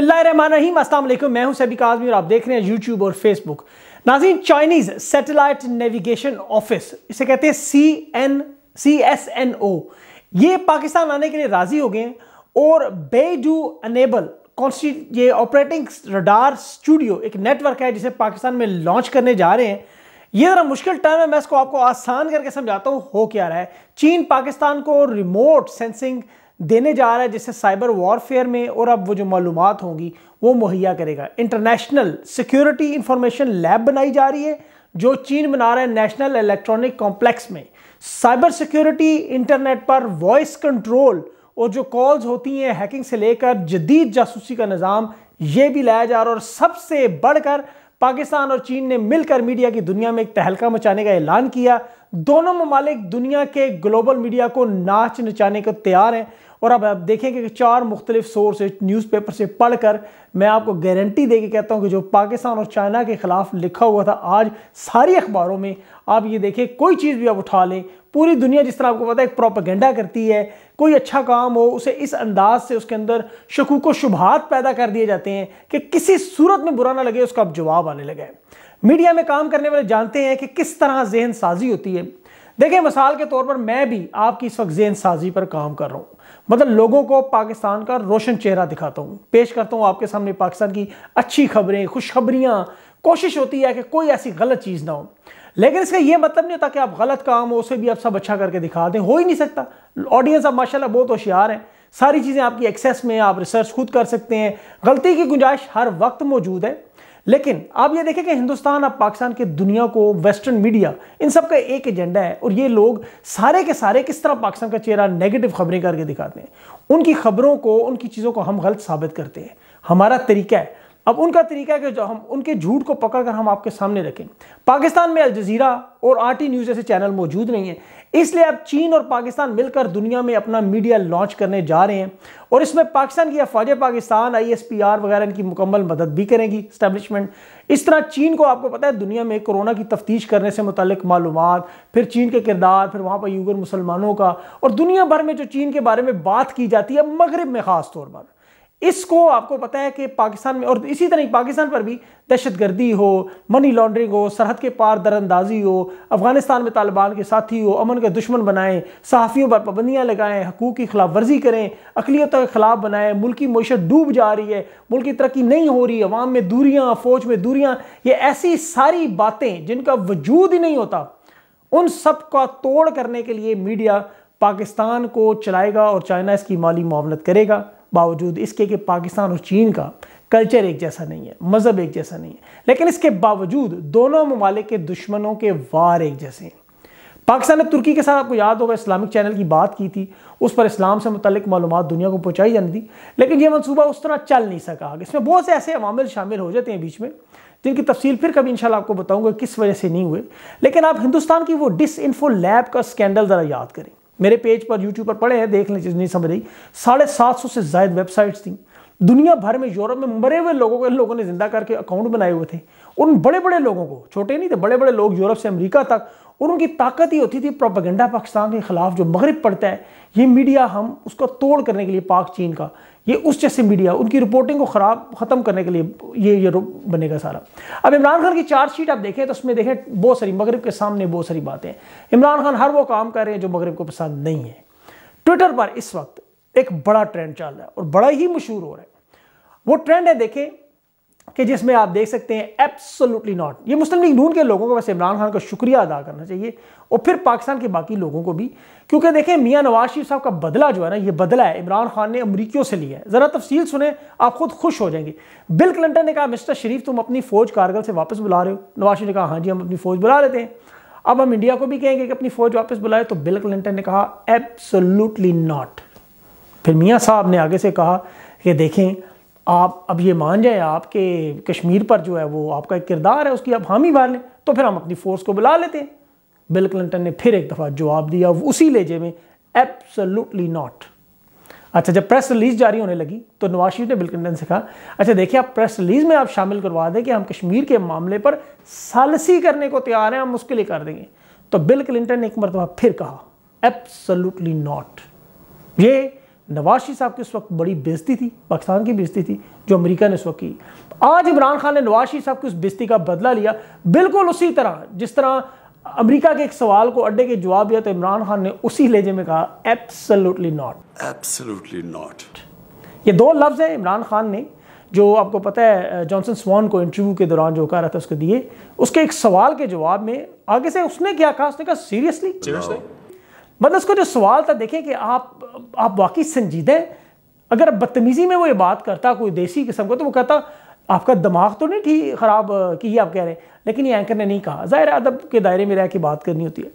बिस्मिल्लाम असलम मैं हूं सैबिक आजमी और आप देख रहे हैं यूट्यूब और फेसबुक नाजीन चाइनीज़ सैटेलाइट नेविगेशन ऑफिस इसे कहते हैं C N C S N O ये पाकिस्तान आने के लिए राज़ी हो गए हैं और बे डू अनेबल ये ऑपरेटिंग रडार स्टूडियो एक नेटवर्क है जिसे पाकिस्तान में लॉन्च करने जा रहे हैं ये ज़रा मुश्किल टर्म है मैं इसको आपको आसान करके समझाता हूँ हो क्या रहा है चीन पाकिस्तान को रिमोट सेंसिंग देने जा रहा है जिससे साइबर वॉरफेयर में और अब वो जो मालूम होंगी वो मुहैया करेगा इंटरनेशनल सिक्योरिटी इंफॉर्मेशन लैब बनाई जा रही है जो चीन बना रहा है नेशनल इलेक्ट्रॉनिक कॉम्प्लेक्स में साइबर सिक्योरिटी इंटरनेट पर वॉइस कंट्रोल और जो कॉल्स होती हैं हैकिंग से लेकर जदीद जासूसी का निज़ाम ये भी लाया जा रहा है और सबसे बढ़कर पाकिस्तान और चीन ने मिलकर मीडिया की दुनिया में एक तहलका मचाने का ऐलान किया दोनों ममालिक दुनिया के ग्लोबल मीडिया को नाच नचाने को तैयार हैं और अब आप देखेंगे कि चार मुख्तलिफ सोर्स न्यूज़पेपर से पढ़कर मैं आपको गारंटी दे के कहता हूँ कि जो पाकिस्तान और चाइना के ख़िलाफ़ लिखा हुआ था आज सारी अखबारों में आप ये देखें कोई चीज़ भी आप उठा लें पूरी दुनिया जिस तरह आपको पता है एक प्रोपागेंडा करती है कोई अच्छा काम हो उसे इस अंदाज से उसके अंदर शकूक व शुभात पैदा कर दिए जाते हैं कि किसी सूरत में बुरा ना लगे उसका अब जवाब आने लगा है मीडिया में काम करने वाले जानते हैं कि किस तरह जहन साजी होती है देखिए मिसाल के तौर पर मैं भी आपकी इस वक्त जहन साजी पर काम कर रहा हूँ मतलब लोगों को पाकिस्तान का रोशन चेहरा दिखाता हूँ पेश करता हूँ आपके सामने पाकिस्तान की अच्छी खबरें खुशखबरियाँ कोशिश होती है कि कोई ऐसी गलत चीज़ ना हो लेकिन इसका यह मतलब नहीं होता कि आप गलत काम हो उसे भी आप सब अच्छा करके दिखा दें हो ही नहीं सकता ऑडियंस आप माशाल्लाह बहुत होशियार हैं सारी चीज़ें आपकी एक्सेस में आप रिसर्च खुद कर सकते हैं गलती की गुंजाइश हर वक्त मौजूद है लेकिन आप ये देखें कि हिंदुस्तान अब पाकिस्तान की दुनिया को वेस्टर्न मीडिया इन सब का एक एजेंडा है और ये लोग सारे के सारे किस तरह पाकिस्तान का चेहरा नेगेटिव खबरें करके दिखाते हैं उनकी खबरों को उनकी चीज़ों को हम गलत साबित करते हैं हमारा तरीका है अब उनका तरीका है कि जो हम उनके झूठ को पकड़कर हम आपके सामने रखें पाकिस्तान में अलज़ीरा और आर टी न्यूज़ जैसे चैनल मौजूद नहीं है इसलिए अब चीन और पाकिस्तान मिलकर दुनिया में अपना मीडिया लॉन्च करने जा रहे हैं और इसमें पाकिस्तान की अफवाज Pakistan I S P R वगैरह इनकी मुकम्मल मदद भी करेंगी स्टैब्लिशमेंट इस तरह चीन को आपको पता है दुनिया में कोरोना की तफ्तीश करने से मुतलिक मालूम फिर चीन के किरदार फिर वहाँ पर यूगर मुसलमानों का और दुनिया भर में जो चीन के बारे में बात की जाती है मगरब में ख़ास तौर पर इसको आपको पता है कि पाकिस्तान में और इसी तरह पाकिस्तान पर भी दहशतगर्दी हो मनी लॉन्ड्रिंग हो सरहद के पार दरअंदाजी हो अफगानिस्तान में तालिबान के साथी हो अमन के दुश्मन बनाएं सहाफ़ियों पर पाबंदियाँ लगाएं हकूक़ की खिलाफ वर्जी करें अकलीतों के ख़िलाफ़ बनाएं मुल्क की मीशत डूब जा रही है मुल्क की तरक्की नहीं हो रही अवाम में दूरियाँ फ़ौज में दूरियाँ ये ऐसी सारी बातें जिनका वजूद ही नहीं होता उन सब का तोड़ करने के लिए मीडिया पाकिस्तान को चलाएगा और चाइना इसकी माली मामलत करेगा बावजूद इसके कि पाकिस्तान और चीन का कल्चर एक जैसा नहीं है मज़हब एक जैसा नहीं है लेकिन इसके बावजूद दोनों ममालिक के दुश्मनों के वार एक जैसे हैं पाकिस्तान ने तुर्की के साथ आपको याद होगा इस्लामिक चैनल की बात की थी उस पर इस्लाम से मुतलिक मालूम दुनिया को पहुँचाई जानी थी लेकिन यह मनसूबा उस तरह चल नहीं सका इसमें बहुत से ऐसे अवामिल शामिल हो जाते हैं बीच में जिनकी तफसील फिर कभी इंशाल्लाह आपको बताऊँगा किस वजह से नहीं हुए लेकिन आप हिंदुस्तान की वो डिस इन्फो लैब का स्कैंडल ज़रा याद करें मेरे पेज पर यूट्यूब पर पड़े हैं देख लें चीज़ नहीं समझ रही साढ़े सात सौ से ज्यादा वेबसाइट्स थी दुनिया भर में यूरोप में मरे हुए लोगों के लोगों ने जिंदा करके अकाउंट बनाए हुए थे उन बड़े बड़े लोगों को छोटे नहीं थे बड़े बड़े लोग यूरोप से अमेरिका तक और उनकी ताकत ही होती थी प्रोपागेंडा पाकिस्तान के खिलाफ जो मगरब पड़ता है ये मीडिया हम उसको तोड़ करने के लिए पाक चीन का ये उस जैसे मीडिया उनकी रिपोर्टिंग को ख़राब ख़त्म करने के लिए ये ये बनेगा सारा अब इमरान खान की चार्जशीट आप देखें तो उसमें देखें बहुत सारी मगरब के सामने बहुत सारी बातें इमरान खान हर वो काम कर रहे हैं जो मगरब को पसंद नहीं है ट्विटर पर इस वक्त एक बड़ा ट्रेंड चल रहा है और बड़ा ही मशहूर हो रहा है वो ट्रेंड है देखें कि जिसमें आप देख सकते हैं एब्सोल्युटली नॉट ये मुस्लिम लीग नून के लोगों को वैसे इमरान खान का शुक्रिया अदा करना चाहिए और फिर पाकिस्तान के बाकी लोगों को भी क्योंकि देखें मियाँ नवाज शरीफ साहब का बदला जो है ना ये बदला है इमरान खान ने अमरीकियों से लिया है ज़रा तफसील सुने आप खुद खुश हो जाएंगे बिल क्लिंटन ने कहा मिस्टर शरीफ तुम अपनी फ़ौज कारगल से वापस बुला रहे हो नवाज शरीफ ने कहा हाँ जी हम अपनी फ़ौज बुला लेते हैं अब हम इंडिया को भी कहेंगे कि अपनी फ़ौज वापस बुलाए तो बिल क्लिंटन ने कहा एब्सोल्युटली नॉट फिर मियाँ साहब ने आगे से कहा कि देखें आप अब ये मान जाए आप कि कश्मीर पर जो है वो आपका एक किरदार है उसकी आप हामी भर लें तो फिर हम अपनी फोर्स को बुला लेते हैं बिल क्लिंटन ने फिर एक दफ़ा जवाब दिया उसी लेजे में एब्सोल्युटली नॉट अच्छा जब प्रेस रिलीज जारी होने लगी तो नवाज शरीफ ने बिल क्लिंटन से कहा अच्छा देखिए आप प्रेस रिलीज में आप शामिल करवा दें कि हम कश्मीर के मामले पर सालसी करने को तैयार हैं हम उसके लिए कर देंगे तो बिल क्लिंटन ने एक मरतबा फिर कहा एब्सोल्युटली नॉट ये नवाज शरीफ साहब की उस वक्त बड़ी बेजती थी पाकिस्तान की बेजती थी जो अमेरिका ने उस वक्त की आज इमरान खान ने नवाज शरीफ साहब की उस बेजती का बदला लिया बिल्कुल उसी तरह जिस तरह अमेरिका के एक सवाल को अड्डे के जवाब दिया तो इमरान खान ने उसी लेजे में कहा एब्सोल्युटली नॉट एब्सोल्युटली नॉट ये दो लफ्ज़ हैं इमरान खान ने जो आपको पता है जॉनसन स्वान को इंटरव्यू के दौरान जो कह रहा था उसको दिए उसके एक सवाल के जवाब में आगे से उसने क्या कहा उसने कहा सीरियसली मतलब उसका जो सवाल था देखें कि आप आप वाकई संजीदे हैं अगर बदतमीज़ी में वो ये बात करता कोई देसी किस्म का तो वो कहता आपका दिमाग तो नहीं ठीक ख़राब की आप कह रहे हैं लेकिन ये एंकर ने नहीं कहा ज़ाहिर अदब के दायरे में रह के बात करनी होती है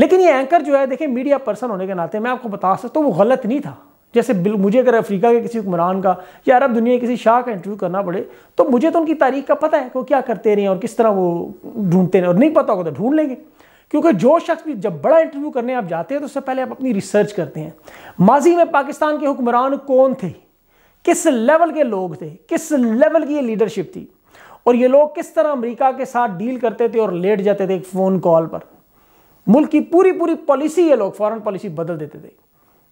लेकिन ये एंकर जो है देखें मीडिया पर्सन होने के नाते मैं आपको बता सकता हूँ वो गलत नहीं था जैसे बिल मुझे अगर अफ्रीका के किसी हुक्मरान का या अरब दुनिया के किसी शाह का इंटरव्यू करना पड़े तो मुझे तो उनकी तारीख का पता है कि वो क्या करते रहे हैं और किस तरह वो ढूंढते रहे और नहीं पता होगा तो ढूंढ लेंगे क्योंकि जो शख्स भी जब बड़ा इंटरव्यू करने आप जाते हैं तो उससे पहले आप अपनी रिसर्च करते हैं माजी में पाकिस्तान के हुक्मरान कौन थे किस लेवल के लोग थे किस लेवल की ये लीडरशिप थी और ये लोग किस तरह अमेरिका के साथ डील करते थे और लेट जाते थे एक फ़ोन कॉल पर मुल्क की पूरी पूरी पॉलिसी ये लोग फॉरेन पॉलिसी बदल देते थे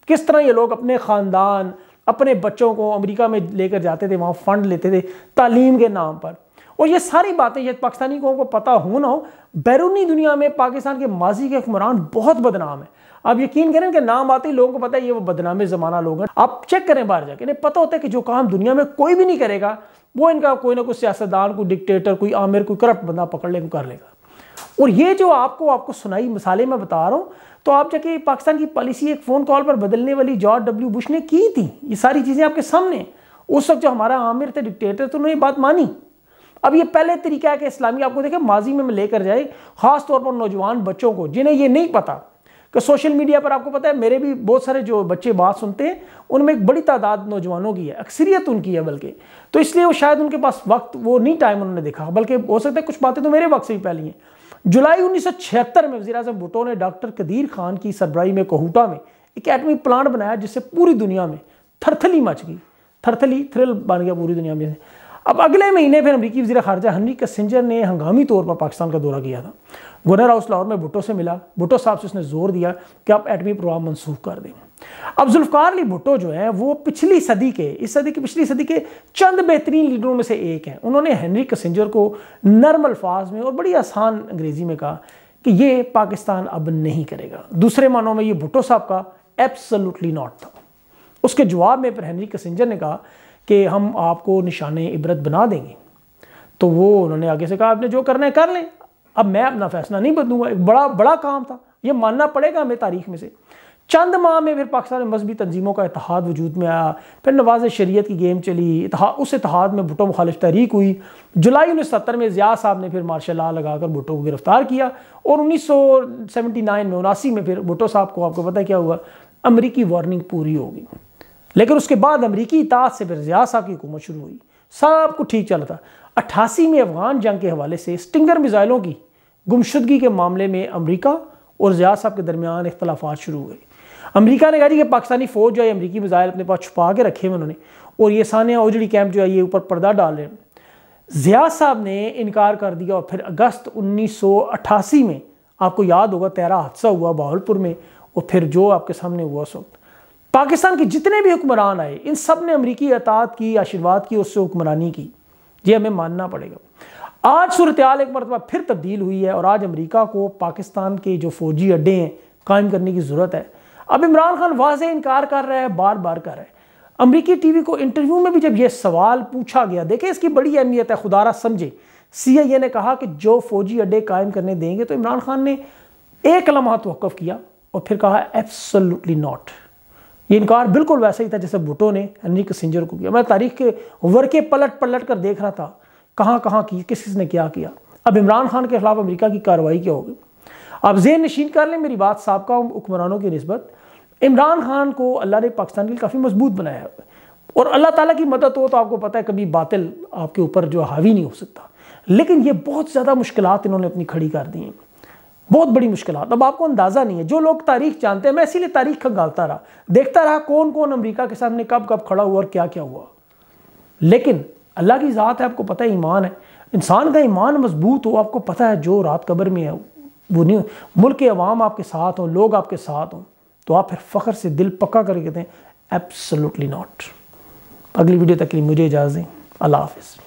किस तरह ये लोग अपने ख़ानदान अपने बच्चों को अमेरिका में लेकर जाते थे वहाँ फ़ंड लेते थे तालीम के नाम पर और ये सारी बातें शायद पाकिस्तानी कौम को पता हो ना हो बैरूनी दुनिया में पाकिस्तान के माजी के हुक्मरान बहुत बदनाम है आप यकीन करें कि नाम आते ही लोगों को पता है ये वो बदनामी ज़माना लोग हैं आप चेक करें बाहर जाके इन्हें पता होता है कि जो काम दुनिया में कोई भी नहीं करेगा वो इनका कोई ना कोई सियासतदान कोई डिक्टेटर कोई आमिर कोई करप्ट बंदा पकड़ ले कर लेगा और ये जो आपको आपको सुनाई मिसालें मैं बता रहा हूँ तो आप जाके पाकिस्तान की पॉलिसी एक फ़ोन कॉल पर बदलने वाली जॉर्ज डब्ल्यू बुश ने की थी ये सारी चीज़ें आपके सामने उस वक्त जो हमारा आमिर थे डिक्टेटर तो उन्होंने बात मानी अब ये पहले तरीका है कि इस्लामी आपको देखें माजी में लेकर जाए ख़ास तौर पर नौजवान बच्चों को जिन्हें ये नहीं पता कि सोशल मीडिया पर आपको पता है मेरे भी बहुत सारे जो बच्चे बात सुनते हैं उनमें एक बड़ी तादाद नौजवानों की है अक्सरियत उनकी है बल्कि तो इसलिए वो शायद उनके पास वक्त वो नहीं टाइम उन्होंने देखा बल्कि हो सकता है कुछ बातें तो मेरे वक्त से भी पहली हैं जुलाई उन्नीस में वजी अजम भुटो ने डॉक्टर कदीर खान की सरबराही में कोहूटा में एक एटमी प्लांट बनाया जिससे पूरी दुनिया में थरथली मच गई थरथली थ्रिल बन गया पूरी दुनिया में अब अगले महीने फिर अमरीकी वजी खारजा हनरी कसेंजर ने हंगामी तौर पर पाकिस्तान का दौरा किया था गवर्नर हाउस लाहौर में भुट्टो से मिला भुट्टो साहब से उसने जोर दिया कि आप एटमी प्रोग्राम मनसूख कर दें अब जुल्फकार अली भुट्टो जो है वो पिछली सदी के इस सदी की पिछली सदी के चंद बेहतरीन लीडरों में से एक हैं उन्होंने हेनरी कसेंजर को नर्म अल्फाज में और बड़ी आसान अंग्रेजी में कहा कि ये पाकिस्तान अब नहीं करेगा दूसरे मानों में ये भुट्टो साहब का एब्सोल्युटली नॉट था उसके जवाब में फिर हेनरी कसेंजर ने कहा कि हम आपको निशान इबरत बना देंगे तो वो उन्होंने आगे से कहा आपने जो करना है कर लें अब मैं अपना फैसला नहीं बदलूंगा एक बड़ा बड़ा काम था ये मानना पड़ेगा हमें तारीख में से चंद माह में फिर पाकिस्तान में मजहबी तंजीमों का इतिहाद वजूद में आया फिर नवाज शरीयत की गेम चली इतहा, उस इतिहाद में भुटो मुखालिफ तहरीक हुई जुलाई उन्नीस सत्तर में ज़िया साहब ने फिर मार्शल ला लगाकर भुटो को गिरफ्तार किया और उन्नीस सौ सेवेंटी नाइन में उनासी में फिर भुटो साहब को आपको पता क्या हुआ अमरीकी वार्निंग पूरी हो गई लेकिन उसके बाद अमरीकी इतिहास से फिर रियाज साहब की हुकूमत शुरू हुई सब कुछ ठीक चला था अट्ठासी में अफगान जंग के हवाले से स्टिंगर मिज़ाइलों की गुमशुदगी के मामले में अमरीका और जिया साहब के दरमियान इख्तलाफा शुरू हुए अमरीका ने कहा कि पाकिस्तानी फ़ौज जो है अमरीकी मिज़ाइल अपने पास छुपा के रखे हैं उन्होंने और ये सानिया ओजड़ी कैंप जो है ये ऊपर पर्दा डाल रहे हैं जिया साहब ने इनकार कर दिया और फिर अगस्त 1988 में आपको याद होगा तेरा हादसा हुआ बहावलपुर में और फिर जो आपके सामने हुआ उस वक्त पाकिस्तान के जितने भी हुक्मरान आए इन सब ने अमरीकी अतात की आशीर्वाद की उससे हुक्मरानी की ये हमें मानना पड़ेगा आज सूरत एक मरतबा फिर तब्दील हुई है और आज अमरीका को पाकिस्तान के जो फौजी अड्डे हैं कायम करने की ज़रूरत है अब इमरान खान वाज इनकार कर रहा है बार बार कर रहा है अमरीकी टीवी को इंटरव्यू में भी जब यह सवाल पूछा गया देखें इसकी बड़ी अहमियत है खुदारा समझे सीआईए ने कहा कि जो फौजी अड्डे कायम करने देंगे तो इमरान खान ने एक लम्हा तोक़ किया और फिर कहा एब्सोल्युटली नॉट ये इनकार बिल्कुल वैसा ही था जैसे भुटो ने अनिक सिंजर को किया मैं तारीख के वर के पलट पलट कर देख रहा था कहाँ कहाँ की किस किसने क्या किया अब इमरान खान के खिलाफ अमरीका की कार्रवाई क्या होगी अब जेन नशीन कर लें मेरी बात सबका हुक्मरानों की नस्बत इमरान खान को अल्लाह ने पाकिस्तान के लिए काफ़ी मजबूत बनाया है और अल्लाह ताला की मदद हो तो आपको पता है कभी बातिल आपके ऊपर जो हावी नहीं हो सकता लेकिन ये बहुत ज़्यादा मुश्किल इन्होंने अपनी खड़ी कर दी हैं बहुत बड़ी मुश्किल अब आपको अंदाज़ा नहीं है जो लोग तारीख जानते हैं मैं इसीलिए तारीख खंगालता रहा देखता रहा कौन कौन अमरीका के सामने कब कब खड़ा हुआ और क्या क्या हुआ लेकिन अल्लाह की ज़ात है आपको पता है ईमान है इंसान का ईमान मजबूत हो आपको पता है जो रात कबर में है वो नहीं मुल्क के अवाम आपके साथ हों लोग आपके साथ हों तो आप फिर फ़ख्र से दिल पक्का करके दें हैं एब्सोलूटली नॉट अगली वीडियो तक के लिए मुझे इजाज़ दें अल्लाह हाफिज़